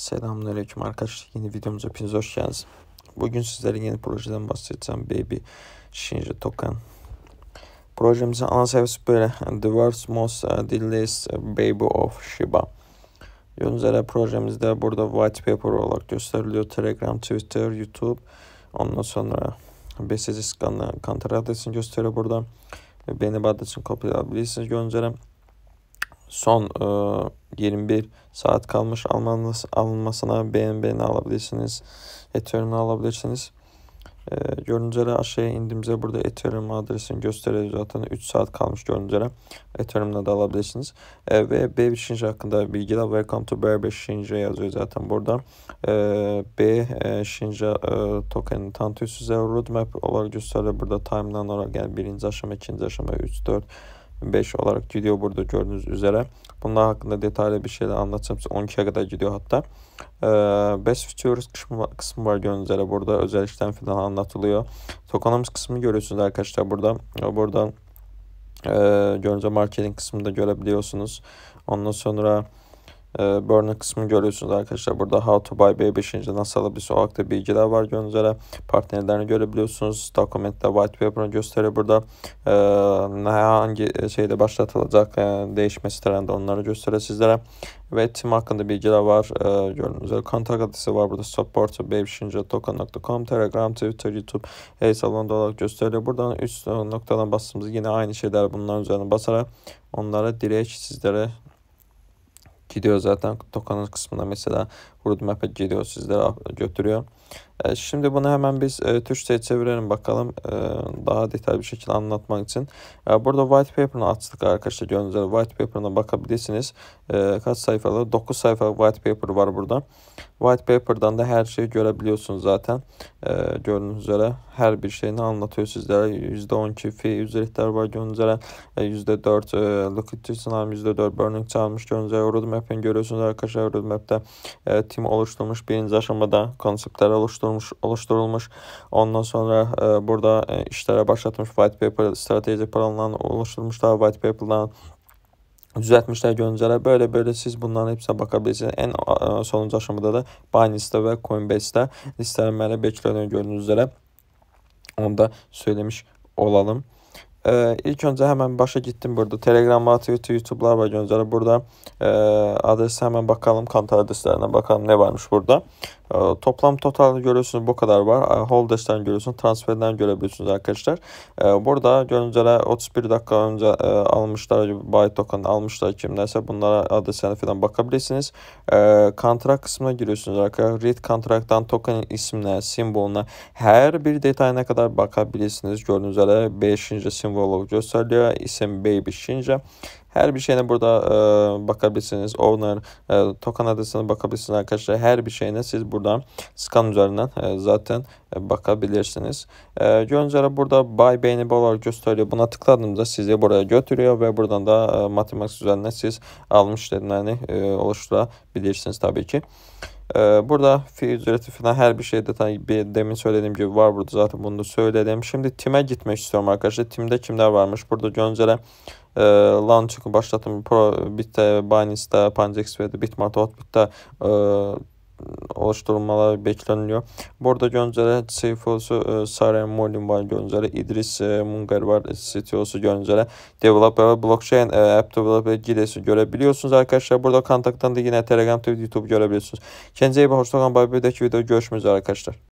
Selamünaleyküm arkadaşlar. Yeni videomuza hepiniz hoş geldiniz. Bugün sizlere yeni projeden bahsedeceğim. Baby Shinji Tokan. Projemizin ana sayfası böyle. The world's most deadliest uh, baby of Shiba. Gördüğünüz projemizde burada white paper olarak gösteriliyor. Telegram, Twitter, YouTube. Ondan sonra BSC skanı kantar adresini gösteriyor burada. Beni adresini kopyalayabilirsiniz. Gördüğünüz üzere son e, 21 saat kalmış almanız, alınmasına BNB'ni alabilirsiniz. Ethereum'u alabilirsiniz. E, gördüğünüz üzere aşağıya indiğimizde burada Ethereum adresini gösteriyor zaten. 3 saat kalmış gördüğünüz üzere. Ethereum'da da alabilirsiniz. E, ve B Exchange hakkında bilgiler Welcome to Bear Exchange yazıyor zaten burada. E, B Exchange e, tokenini tanıtıyor size. Roadmap olarak gösteriyor burada. Timeline olarak yani birinci aşama, ikinci aşama, 3, 4, 5 olarak gidiyor burada gördüğünüz üzere. Bunlar hakkında detaylı bir şeyler anlatacağım. 12'ye kadar gidiyor hatta. Ee, Best Futures kısmı, kısmı var gördüğünüz üzere. Burada özellikten falan anlatılıyor. Tokenomics kısmı görüyorsunuz arkadaşlar burada. Ee, burada e, ee, görünce marketing kısmını da görebiliyorsunuz. Ondan sonra e, burner kısmını görüyorsunuz arkadaşlar. Burada How to Buy B5. nasıl alabilirsin o hakta bilgiler var gördüğünüz üzere. Partnerlerini görebiliyorsunuz. Dokumentte white paper'ını gösteriyor burada. Ee, e, hangi şeyde başlatılacak e, değişmesi trendi onları gösteriyor sizlere. Ve tim hakkında bilgiler var. E, gördüğünüz üzere kontak adresi var burada. Support b token.com Telegram, Twitter, YouTube hesabında olarak gösteriyor. Buradan üst noktadan bastığımız yine aynı şeyler bunların üzerine basarak onlara direkt sizlere gidiyor zaten Tokan'ın kısmında mesela roadmap'e giriyor, sizlere götürüyor. E, şimdi bunu hemen biz e, Türkçe'ye çevirelim bakalım e, daha detaylı bir şekilde anlatmak için. burada white paper'ını açtık arkadaşlar. Gördüğünüz white paper'ına bakabilirsiniz. E, kaç sayfalı? 9 sayfa white paper var burada. White paper'dan da her şeyi görebiliyorsunuz zaten. gördüğünüz üzere her bir şeyini anlatıyor sizlere. %12 fi ücretler var gördüğünüz üzere. E, %4 e, liquidity tsunami, %4 burning çalmış gördüğünüz üzere. Roadmap'ini görüyorsunuz arkadaşlar. Roadmap'te e, tim oluşturmuş, birinci aşamada konseptlər oluşturmuş, oluşturulmuş. Ondan sonra ə, e, burada ə, e, işlərə başlatmış white paper, strateji planlarını oluşturmuşlar, white paperdan düzəltmişlər göncələ. Belə-belə siz bunların hepsinə baxa bilirsiniz. Ən ə, e, sonuncu aşamada da Binance-də və Coinbase-də listələməli beklərini gördüyünüz üzrə onu da söyləmiş olalım. Ee, ilk önce hemen başa gittim burada. Telegram, Twitter, YouTube'lar var Göncer'e. Burada e, adresi hemen bakalım. Kantar adreslerine bakalım ne varmış burada. Ee, toplam total görüyorsunuz bu kadar var. Ee, holdes'ten görüyorsunuz. Transferden görebiliyorsunuz arkadaşlar. Ee, burada gördüğünüz 31 dakika önce e, almışlar. Buy token almışlar kimlerse. Bunlara adreslerine falan bakabilirsiniz. Kontrak kısmına giriyorsunuz arkadaşlar. Read kontraktan token isimine, simboluna her bir detayına kadar bakabilirsiniz. Gördüğünüz üzere 5. simbolu gösteriyor. İsim Baby Shinja. Her bir şeyine burada e, bakabilirsiniz. Owner, e, token adresine bakabilirsiniz arkadaşlar. Her bir şeyine siz buradan scan üzerinden e, zaten e, bakabilirsiniz. E, gördüğünüz üzere burada buy beğenip olarak gösteriyor. Buna tıkladığımızda sizi buraya götürüyor ve buradan da e, matematik üzerinden siz almış işlemlerini e, oluşturabilirsiniz tabii ki. Burada fiil üzrəti filan hər bir şey detay bir demin söylədiyim gibi var burada zaten bunu da söyledim. Şimdi time gitmek istiyorum arkadaşlar. Timde kimler varmış? Burada Göncel'e e, Lançık'ı başlattım. Pro, Bit'te, Binance'da, Pancex ve Bitmart'ta, Hotbit'te e, oluşturulmaları bekleniyor. Burada Göncer'e CFO'su e, Sarah Molim var Göncer'e. İdris e, Mungar var CTO'su Göncer'e. Developer ve Blockchain e, App Developer Gidesi görebiliyorsunuz arkadaşlar. Burada kontaktan da yine Telegram, Twitter, YouTube görebiliyorsunuz. Kendinize iyi bakın. Hoşçakalın. Bye bye. Bir video görüşmek üzere arkadaşlar.